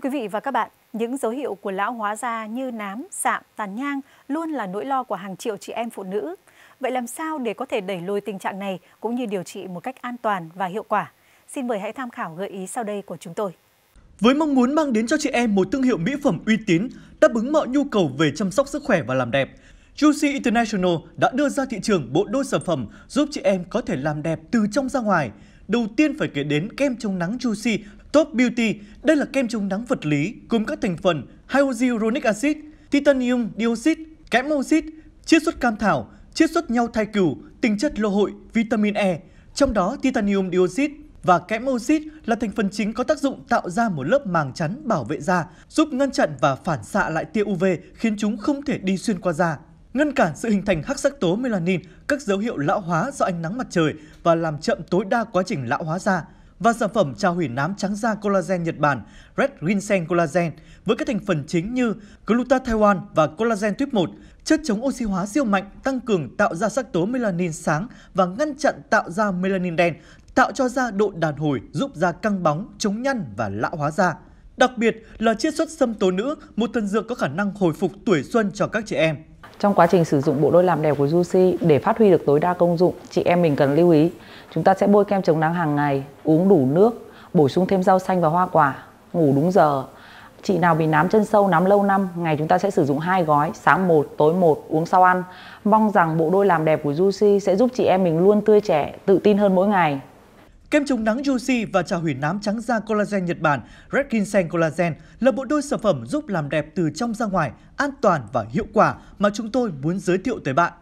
quý vị và các bạn, những dấu hiệu của lão hóa da như nám, sạm, tàn nhang luôn là nỗi lo của hàng triệu chị em phụ nữ. Vậy làm sao để có thể đẩy lùi tình trạng này cũng như điều trị một cách an toàn và hiệu quả? Xin mời hãy tham khảo gợi ý sau đây của chúng tôi. Với mong muốn mang đến cho chị em một thương hiệu mỹ phẩm uy tín, đáp ứng mọi nhu cầu về chăm sóc sức khỏe và làm đẹp, Juicy International đã đưa ra thị trường bộ đôi sản phẩm giúp chị em có thể làm đẹp từ trong ra ngoài. Đầu tiên phải kể đến kem chống nắng Juicy Top Beauty, đây là kem chống nắng vật lý gồm các thành phần hyaluronic acid, titanium dioxide, kẽm oxit, chiết xuất cam thảo, chiết xuất nhau thai cừu, tinh chất lô hội, vitamin E, trong đó titanium dioxide và kẽm oxit là thành phần chính có tác dụng tạo ra một lớp màng chắn bảo vệ da, giúp ngăn chặn và phản xạ lại tia UV khiến chúng không thể đi xuyên qua da ngăn cản sự hình thành hắc sắc tố melanin, các dấu hiệu lão hóa do ánh nắng mặt trời và làm chậm tối đa quá trình lão hóa da và sản phẩm trao hủy nám trắng da collagen Nhật Bản Red Ginseng Collagen với các thành phần chính như glutathione và collagen tuyếp 1, chất chống oxy hóa siêu mạnh tăng cường tạo ra sắc tố melanin sáng và ngăn chặn tạo ra melanin đen, tạo cho da độ đàn hồi, giúp da căng bóng, chống nhăn và lão hóa da. Đặc biệt là chiết xuất sâm tố nữ, một thần dược có khả năng hồi phục tuổi xuân cho các trẻ em. Trong quá trình sử dụng bộ đôi làm đẹp của Juicy để phát huy được tối đa công dụng, chị em mình cần lưu ý. Chúng ta sẽ bôi kem chống nắng hàng ngày, uống đủ nước, bổ sung thêm rau xanh và hoa quả, ngủ đúng giờ. Chị nào bị nám chân sâu, nám lâu năm, ngày chúng ta sẽ sử dụng hai gói, sáng một, tối một, uống sau ăn. Mong rằng bộ đôi làm đẹp của Juicy sẽ giúp chị em mình luôn tươi trẻ, tự tin hơn mỗi ngày. Kem chống nắng Juicy và trà hủy nám trắng da collagen Nhật Bản Red Ginseng Collagen là bộ đôi sản phẩm giúp làm đẹp từ trong ra ngoài, an toàn và hiệu quả mà chúng tôi muốn giới thiệu tới bạn.